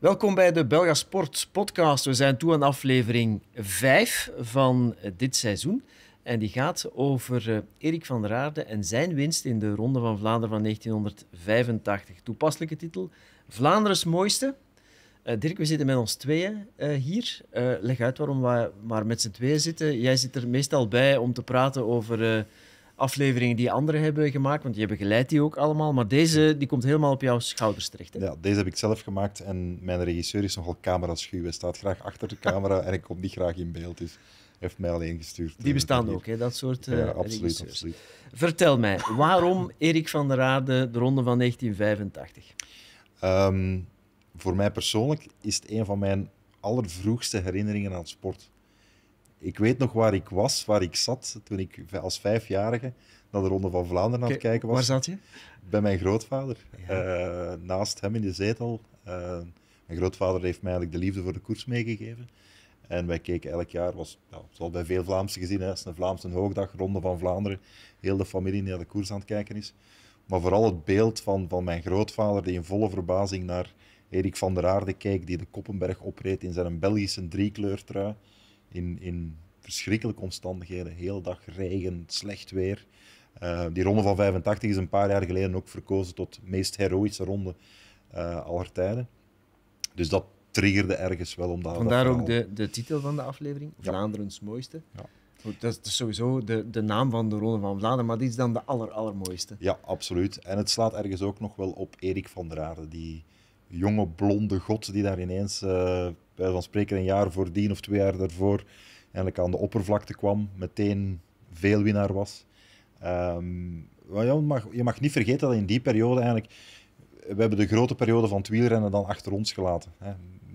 Welkom bij de Belga Sport Podcast. We zijn toe aan aflevering 5 van dit seizoen. En die gaat over eh, Erik van der Aarde en zijn winst in de Ronde van Vlaanderen van 1985. Toepasselijke titel: Vlaanderen's mooiste. Eh, Dirk, we zitten met ons tweeën eh, hier. leg uit waarom we maar met z'n tweeën zitten. Jij zit er meestal bij om te praten over afleveringen die anderen hebben gemaakt, want die hebben geleid die ook allemaal. Maar deze die komt helemaal op jouw schouders terecht. Ja, deze heb ik zelf gemaakt en mijn regisseur is nogal camera-schuw. Hij staat graag achter de camera en ik kom niet graag in beeld. Dus heeft mij alleen gestuurd. Die eh, bestaan ook, hè, dat soort ja, eh, absoluut, absoluut, Vertel mij, waarom Erik van der Aarde de Ronde van 1985? Ehm, voor mij persoonlijk is het een van mijn allervroegste herinneringen aan sport ik weet nog waar ik was, waar ik zat toen ik als vijfjarige naar de Ronde van Vlaanderen aan het kijken was. Waar zat je? Bij mijn grootvader. Eh, naast hem in de zetel. Eh, mijn grootvader heeft mij eigenlijk de liefde voor de koers meegegeven. En wij keken elk jaar, was, nou, zoals bij veel Vlaamse gezien, het is een Vlaamse hoogdag, Ronde van Vlaanderen. Heel de familie naar de koers aan het kijken is. Maar vooral het beeld van, van mijn grootvader die in volle verbazing naar Erik van der Aarde keek, die de Koppenberg opreed in zijn Belgische driekleurtrui in, in verschrikkelijke omstandigheden. Heel dag regen, slecht weer. Eh, die ronde van 85 is een paar jaar geleden ook verkozen tot meest heroïsche ronde uh, aller tijden. Dus dat triggerde ergens wel om dat. Vandaar ook de, de titel van de aflevering: Vlaanderens mooiste. Ja. Goed, dat is dus sowieso de, de naam van de Ronde van Vlaanderen, maar dit is dan de aller, allermooiste. Ja, absoluut. En het slaat ergens ook nog wel op Erik van der Aarde, die jonge blonde god die daar ineens eh, wij van spreken een jaar voordien of twee jaar daarvoor eigenlijk aan de oppervlakte kwam, meteen veel winnaar was. Um, je, mag, je mag niet vergeten dat in die periode eigenlijk, we hebben de grote periode van het wielrennen dan achter ons gelaten. Hè.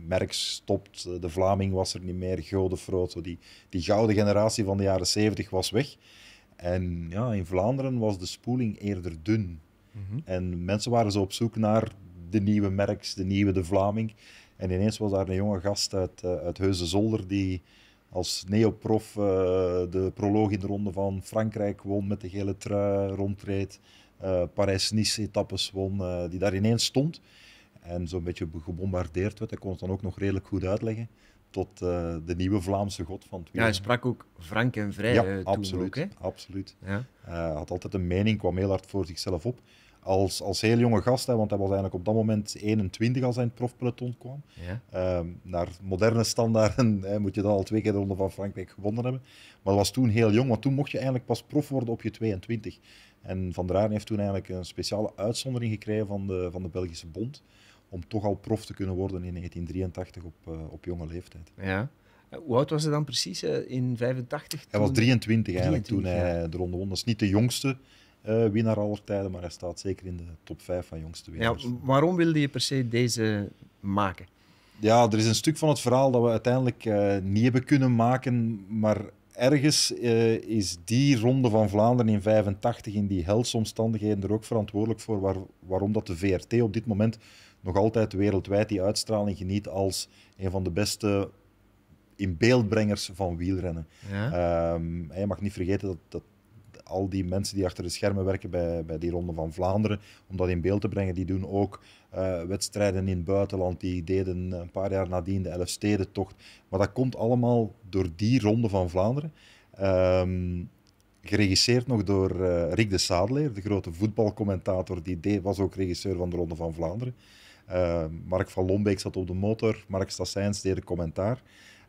Merks stopt, eh, de Vlaming was er niet meer, Godefroot, die, die gouden generatie van de jaren 70 was weg. En ja, in Vlaanderen was de spoeling eerder dun. Mhm. En mensen waren zo op zoek naar de nieuwe Merks, de nieuwe De Vlaming. En ineens was daar een jonge gast uit, uh, uit Zolder die als neoprof uh, de proloog in de ronde van Frankrijk won met de gele trui, rondreed, uh, eh, Parijs-Nice-etappes won, die daar ineens stond. En zo'n beetje gebombardeerd werd. Hij kon het dan ook nog redelijk goed uitleggen. Tot de nieuwe Vlaamse god van het hij sprak ook frank en vrij ja, absoluut, ook, absoluut. Ja. had altijd een mening, kwam heel hard voor zichzelf op als, als heel jonge gast, hè, want hij was eigenlijk op dat moment 21 als hij in het profpeloton kwam. Ja. Ehm, naar moderne standaarden hè, moet je dan al twee keer de Ronde van Frankrijk gewonnen hebben. Maar dat was toen heel jong, want toen mocht je eigenlijk pas prof worden op je 22. En Van der heeft toen eigenlijk een speciale uitzondering gekregen van de, van de Belgische Bond. Om toch al prof te kunnen worden in 1983 op, eh, op jonge leeftijd. Ja. Hoe oud was hij dan precies eh, in 85? Hij was 23 eigenlijk toen hij de ronde won. Dat is niet de jongste uh, winnaar aller tijden, maar hij staat zeker in de top 5 van jongste winnaars. Ja, waarom wilde je per se deze maken? Ja, er is een stuk van het verhaal dat we uiteindelijk eh, niet hebben kunnen maken, maar ergens eh, is die ronde van Vlaanderen in 85 in die helsomstandigheden er ook verantwoordelijk voor waarom dat de VRT op dit moment nog altijd wereldwijd die uitstraling geniet als een van de beste in beeldbrengers van wielrennen. Ehm, je mag niet vergeten dat, dat al die mensen die achter de schermen werken bij, bij die Ronde van Vlaanderen, om dat in beeld te brengen, die doen ook eh, wedstrijden in het buitenland. Die deden een paar jaar nadien de Elfstedentocht. Maar dat komt allemaal door die Ronde van Vlaanderen. Ehm, geregisseerd nog door eh, Rick de Sadeleer, de grote voetbalcommentator. Die deed, was ook regisseur van de Ronde van Vlaanderen. Uh, Mark van Lombeek zat op de motor. Mark Stassijns deed de commentaar.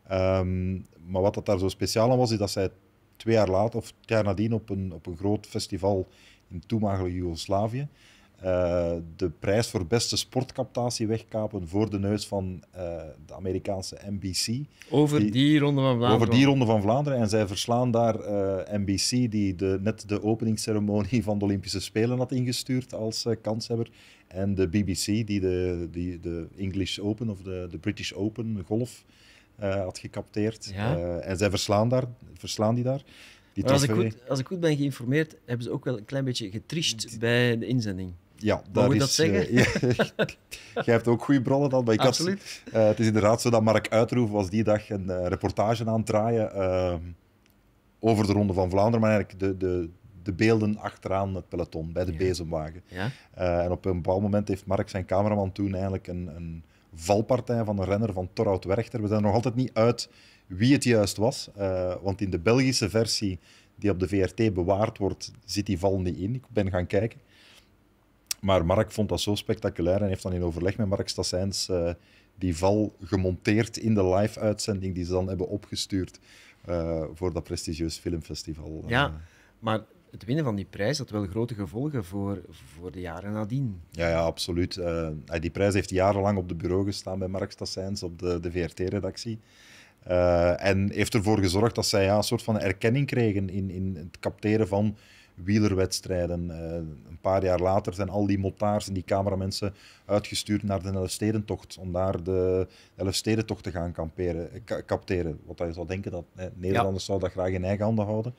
Ehm, maar wat dat daar zo speciaal aan was, is dat zij twee jaar later, of het jaar nadien, op een, op een groot festival in toenmalige Joegoslavië. Eh, de prijs voor beste sportcaptatie wegkapen voor de neus van eh, de Amerikaanse NBC. Over die, Ronde van Vlaanderen. Over die Ronde van Vlaanderen. En zij verslaan daar uh, eh, NBC, die de, net de openingsceremonie van de Olympische Spelen had ingestuurd als kanshebber. En de BBC, die de, die, de English Open of de, de British Open golf eh, had gecapteerd. Eh, en zij verslaan, daar, verslaan die daar. Die als, ik goed, als ik goed ben geïnformeerd, hebben ze ook wel een klein beetje getricht bij de inzending. Ja, daar is, dat eh, zeggen? jij hebt ook goede bronnen dan. Maar ik Absoluut. Had, het is inderdaad zo dat Mark Uitroef was die dag een reportage aan het draaien over de Ronde van Vlaanderen, maar eigenlijk de, de, de beelden achteraan het peloton, bij de bezemwagen. Ja? en op een bepaald moment heeft Mark zijn cameraman toen eigenlijk een, een valpartij van de renner van Torhout Werchter. We zijn nog altijd niet uit wie het juist was. Eh, want in de Belgische versie die op de VRT bewaard wordt, zit die val niet in. Ik ben gaan kijken. Maar Mark vond dat zo spectaculair en heeft dan in overleg met Mark Stassijns eh, die val gemonteerd in de live-uitzending die ze dan hebben opgestuurd eh, voor dat prestigieus filmfestival. Ja, maar het winnen van die prijs had wel grote gevolgen voor, voor de jaren nadien. Ja, ja absoluut. Eh, eh, die prijs heeft jarenlang op de bureau gestaan bij Mark Stassijns op de, de VRT-redactie. Eh, en heeft ervoor gezorgd dat zij ja, een soort van erkenning kregen in, in het capteren van wielerwedstrijden. Eh, een paar jaar later zijn al die motards en die cameramensen uitgestuurd naar de Elfstedentocht, om daar de Elfstedentocht te gaan kamperen, eh, capteren. Wat je zou denken, dat eh, Nederlanders ja. zouden dat graag in eigen handen houden.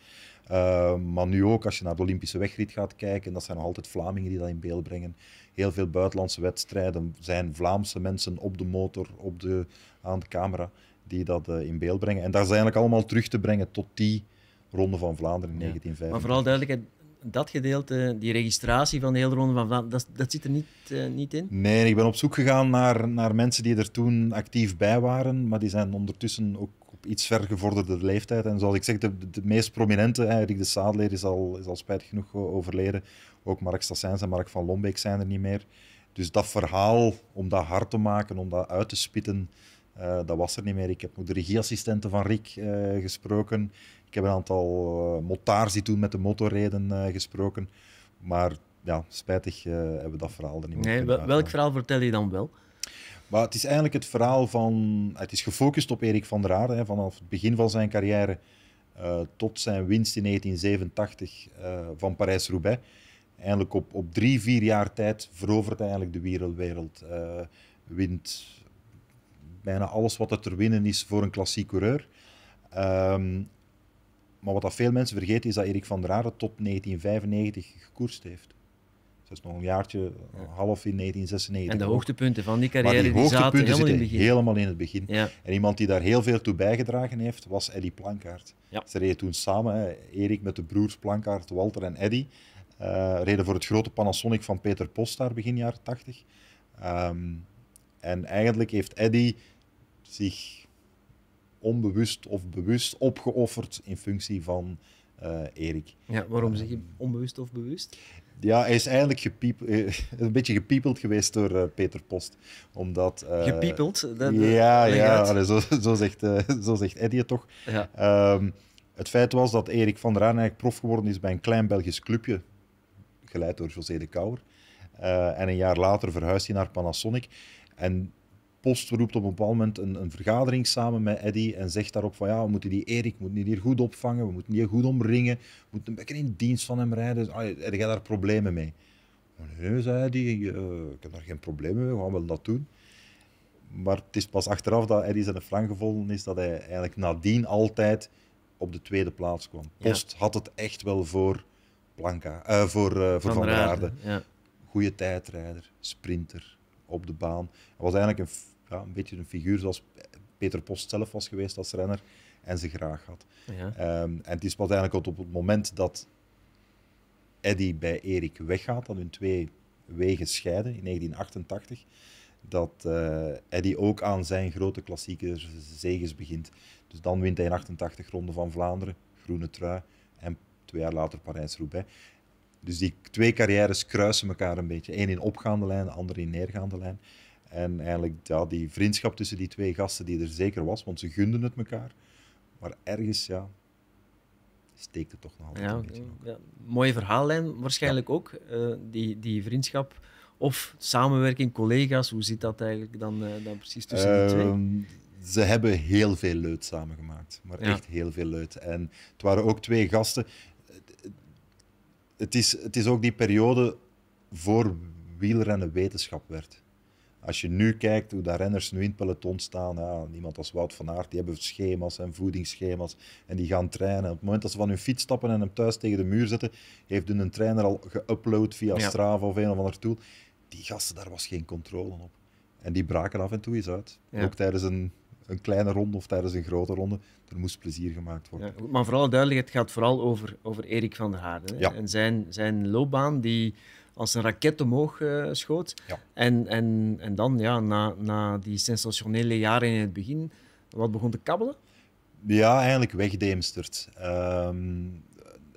maar nu ook, als je naar de Olympische wegrit gaat kijken, dat zijn nog altijd Vlamingen die dat in beeld brengen. Heel veel buitenlandse wedstrijden zijn Vlaamse mensen op de motor, op de, aan de camera, die dat in beeld brengen. En dat is eigenlijk allemaal terug te brengen tot die Ronde van Vlaanderen in ja. 1950. Maar vooral duidelijkheid, dat gedeelte, die registratie van de hele Ronde van Vlaanderen, dat, dat zit er niet, eh, niet in? Nee, ik ben op zoek gegaan naar, naar mensen die er toen actief bij waren, maar die zijn ondertussen ook op iets vergevorderde leeftijd. En zoals ik zeg, de, de, meest prominente, Rick de Sadler, is al, is al spijtig genoeg overleden. Ook Mark Stassens en Mark van Lombeek zijn er niet meer. Dus dat verhaal, om dat hard te maken, om dat uit te spitten, eh, dat was er niet meer. Ik heb met de regieassistenten van Rick eh, gesproken. Ik heb een aantal uh, eh, motards die toen met de motorreden gesproken. Maar ja, spijtig hebben we dat verhaal er niet meer. Nee, welk verhaal vertel je dan wel? Maar het is eigenlijk het verhaal van. Het is gefocust op Erik van der Aarde. Hè, vanaf het begin van zijn carrière tot zijn winst in 1987 van Parijs-Roubaix. Eigenlijk op, op drie, vier jaar tijd verovert hij eigenlijk de wereldwereld. wint bijna alles wat er te winnen is voor een klassiek coureur. Ehm, maar wat dat veel mensen vergeten is dat Erik van der Aarde tot 1995 gekoerst heeft. Dus dat is nog een jaartje, half in 1996. En de hoogtepunten van die carrière die, zaten helemaal in het begin. En iemand die daar heel veel toe bijgedragen heeft, was Eddy Plankaert. Ze reden toen samen, Erik met de broers Plankaert, Walter en Eddy. Uh, eh, reden voor het grote Panasonic van Peter Post daar begin jaren 80. Ehm, en eigenlijk heeft Eddy zich onbewust of bewust opgeofferd in functie van eh, Erik. Ja, waarom eh, zeg je onbewust of bewust? Ja, hij is eigenlijk gepiep, eh, een beetje gepiepeld geweest door Peter Post. Omdat, gepiepeld? ja, ja oh zo, zo, zegt, zo zegt Eddie het toch. Ja. Ehm, het feit was dat Erik van der Aan eigenlijk prof geworden is bij een klein Belgisch clubje, geleid door José de Kouwer. en een jaar later verhuisde hij naar Panasonic. En Post roept op een bepaald moment een, een, vergadering samen met Eddy en zegt daarop van ja, we moeten die Erik moeten die hier goed opvangen, we moeten die hier goed omringen, we moeten een beetje in dienst van hem rijden. Dus, jij daar problemen mee? Nee, zei Eddie, uh, ik heb daar geen problemen mee, we gaan wel dat doen. Maar het is pas achteraf dat Eddie zijn frank gevonden is, dat hij eigenlijk nadien altijd op de tweede plaats kwam. Post had het echt wel voor Planka, eh, voor, eh, voor Van, der Aarde. Goede tijdrijder, sprinter op de baan. Hij was eigenlijk een ja, een beetje een figuur zoals Peter Post zelf was geweest als renner en ze graag had. Ja. Ehm, en het is pas eigenlijk op het moment dat Eddy bij Erik weggaat, dat hun twee wegen scheiden in 1988, dat uh, Eddy ook aan zijn grote klassieke zegens begint. Dus dan wint hij in 88 Ronde van Vlaanderen, Groene Trui en twee jaar later Parijs-Roubaix. Dus die twee carrières kruisen elkaar een beetje. Eén in opgaande lijn, de andere in neergaande lijn. En eigenlijk ja, die vriendschap tussen die twee gasten die er zeker was, want ze gunden het elkaar. Maar ergens, ja, steekt het toch nog altijd ja, een mooie verhaallijn waarschijnlijk ook, eh, die, die vriendschap. Of samenwerking, collega's, hoe zit dat eigenlijk dan, eh, dan precies tussen die twee? Ehm, ze hebben heel veel leut samengemaakt, maar echt heel veel leut. En het waren ook twee gasten. Het is, het is ook die periode voor wielrennen wetenschap werd. Als je nu kijkt hoe daar renners nu in het peloton staan, ja, als Wout van Aert, die hebben schema's en voedingsschema's en die gaan trainen. Op het moment dat ze van hun fiets stappen en hem thuis tegen de muur zetten, heeft hun trainer al geüpload via Strava of een of ander tool. Die gasten, daar was geen controle op. En die braken af en toe eens uit. Ook tijdens een, een kleine ronde of tijdens een grote ronde. Er moest plezier gemaakt worden. Ja, maar vooral duidelijk, het gaat vooral over, over Erik van der Haarden. En zijn, zijn loopbaan die als een raket omhoog eh, schoot. En, en, en dan, ja, na, na die sensationele jaren in het begin, wat begon te kabbelen? Ja, eigenlijk wegdeemsterd. Ehm,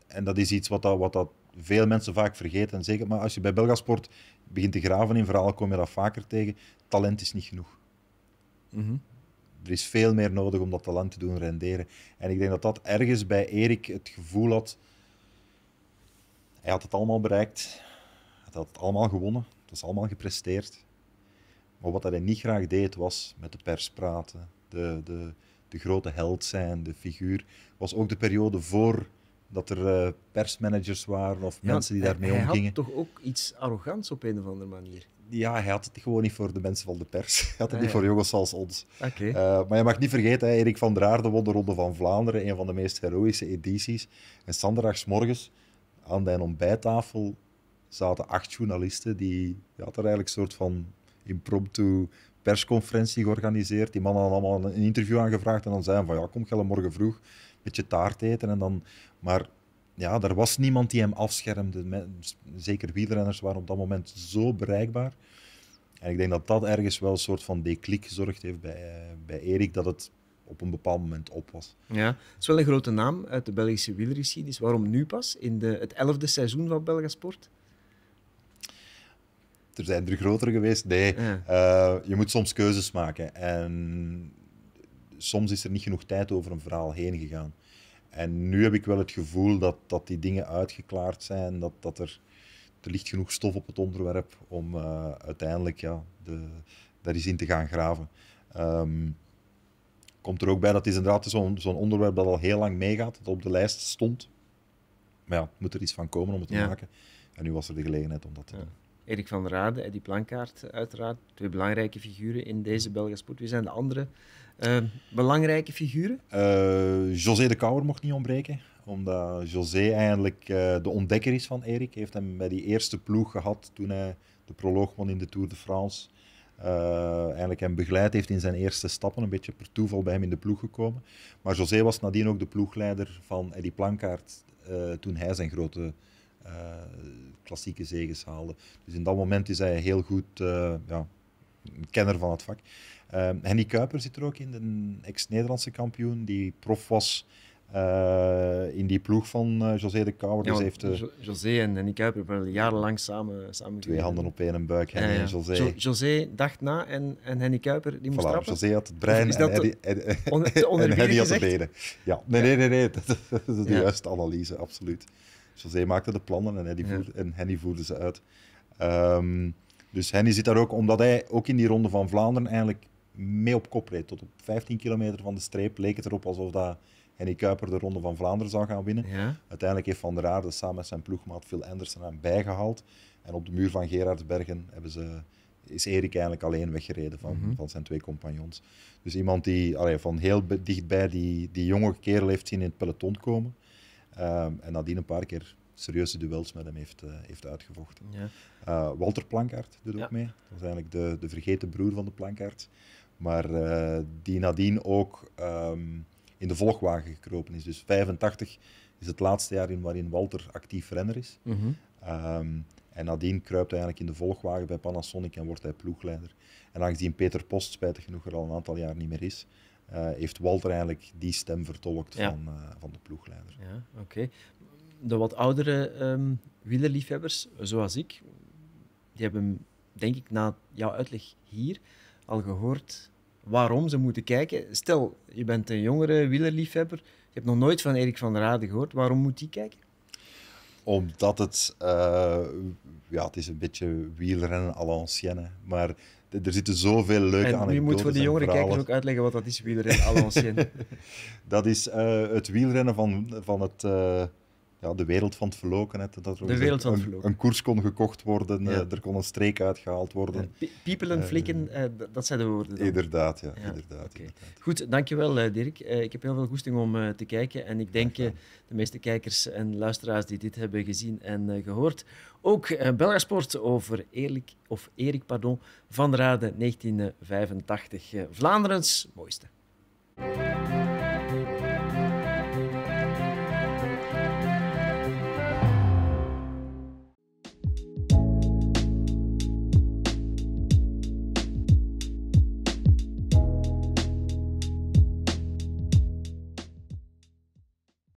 en dat is iets wat, dat, wat dat veel mensen vaak vergeten. En zeker, maar als je bij Belgasport begint te graven in verhalen, kom je dat vaker tegen. Talent is niet genoeg. Mhm. Er is veel meer nodig om dat talent te doen renderen. En ik denk dat dat ergens bij Erik het gevoel had. Hij had het allemaal bereikt. Het had het allemaal gewonnen, het was allemaal gepresteerd. Maar wat hij niet graag deed was met de pers praten, de, de, de grote held zijn, de figuur. Was ook de periode voor dat er eh, persmanagers waren of mensen die daarmee omgingen. Hij had toch ook iets arrogants op een of andere manier? Ja, hij had het gewoon niet voor de mensen van de pers. Hij had het ah, niet voor jongens als ons. Okay. Eh, maar je mag niet vergeten, hè, Erik van der Aarde won de Ronde van Vlaanderen, een van de meest heroïsche edities. En morgens aan de ontbijttafel zaten acht journalisten. Die, ja, had er eigenlijk een soort van impromptu persconferentie georganiseerd. Die mannen hadden allemaal een interview aangevraagd en dan zeiden van ja, kom je morgen vroeg een beetje taart eten. En dan, maar ja, er was niemand die hem afschermde. Zeker wielrenners waren op dat moment zo bereikbaar. En ik denk dat dat ergens wel een soort van declic gezorgd heeft bij, eh, bij Erik, dat het op een bepaald moment op was. Ja, het is wel een grote naam uit de Belgische wielergeschiedenis. Waarom nu pas, in de, het elfde seizoen van Belgasport? er zijn er grotere geweest. Nee, eh, je moet soms keuzes maken. En soms is er niet genoeg tijd over een verhaal heen gegaan. En nu heb ik wel het gevoel dat, dat die dingen uitgeklaard zijn, dat, dat er, er ligt genoeg stof op het onderwerp om eh, uiteindelijk ja, de, daar eens in te gaan graven. Ehm, komt er ook bij dat het is inderdaad zo'n zo'n onderwerp dat al heel lang meegaat, dat op de lijst stond. Maar ja, moet er iets van komen om het te maken. En nu was er de gelegenheid om dat te doen. Erik van der en Eddie Plankaart uiteraard, twee belangrijke figuren in deze Belgische sport. Wie zijn de andere ehm, belangrijke figuren? Eh, José de Kouwer mocht niet ontbreken, omdat José eigenlijk eh, de ontdekker is van Erik. Hij heeft hem bij die eerste ploeg gehad toen hij de proloog won in de Tour de France. Eh, eigenlijk hem begeleid heeft in zijn eerste stappen, een beetje per toeval bij hem in de ploeg gekomen. Maar José was nadien ook de ploegleider van Eddie Plankaart toen hij zijn grote eh, klassieke zegens haalde. Dus in dat moment is hij heel goed eh, ja, een kenner van het vak. Uh, Henny Kuiper zit er ook in, een ex-Nederlandse kampioen die prof was in die ploeg van José de Kouwer. dus heeft, José en Henny Kuiper hebben jarenlang samen, samen Twee handen op één buik, Henny en José. José dacht na en, en Henny Kuiper die moest trappen. José had het brein en, Henny, had de benen. Ja, nee, nee, nee, nee. dat is de juiste analyse, absoluut. José maakte de plannen en Henny, voerde, ze uit. Ehm, dus Henny zit daar ook, omdat hij ook in die ronde van Vlaanderen eigenlijk mee op kop reed. Tot op 15 kilometer van de streep leek het erop alsof dat Henny Kuiper de ronde van Vlaanderen zou gaan winnen. Uiteindelijk heeft Van der Aarde samen met zijn ploegmaat Phil Andersen hem bijgehaald. En op de muur van Gerardsbergen hebben ze, is Erik eigenlijk alleen weggereden van, mhm. van zijn twee compagnons. Dus iemand die van heel dichtbij die, die jonge kerel heeft zien in het peloton komen. Ehm, en nadien een paar keer serieuze duels met hem heeft, eh, heeft uitgevochten. Ja. Eh, Walter Plankaert doet ook mee. Dat is eigenlijk de, de vergeten broer van de Plankaert. Maar eh, die nadien ook ehm, in de volgwagen gekropen is. Dus 85 is het laatste jaar in waarin Walter actief renner is. Mhm. Ehm, en nadien kruipt hij eigenlijk in de volgwagen bij Panasonic en wordt hij ploegleider. En aangezien Peter Post spijtig genoeg er al een aantal jaar niet meer is, eh, heeft Walter eigenlijk die stem vertolkt van, eh, van de ploegleider. Ja, oké. De wat oudere um, wielerliefhebbers, zoals ik, die hebben denk ik na jouw uitleg hier al gehoord waarom ze moeten kijken. Stel, je bent een jongere wielerliefhebber, je hebt nog nooit van Erik van der Aarde gehoord, waarom moet die kijken? Omdat het eh, ja, het is een beetje wielrennen à l'ancienne. Maar er zitten zoveel leuke aan. anekdotes. En je moet voor de jongere kijkers ook uitleggen wat dat is, wielrennen à l'ancienne. dat is eh, het wielrennen van, van het, eh, ja, de wereld van het verloken. hè dat Een, koers kon gekocht worden, eh, er kon een streek uitgehaald worden. Eh, piepelen, uh, flikken, dat zijn de woorden. Dan. Inderdaad, ja. Inderdaad, okay. Goed, dankjewel Dirk. ik heb heel veel goesting om te kijken. En ik denk de meeste kijkers en luisteraars die dit hebben gezien en gehoord. Ook sport over Eerlijk, of Erik pardon, van Raden 1985. Vlaanderens mooiste.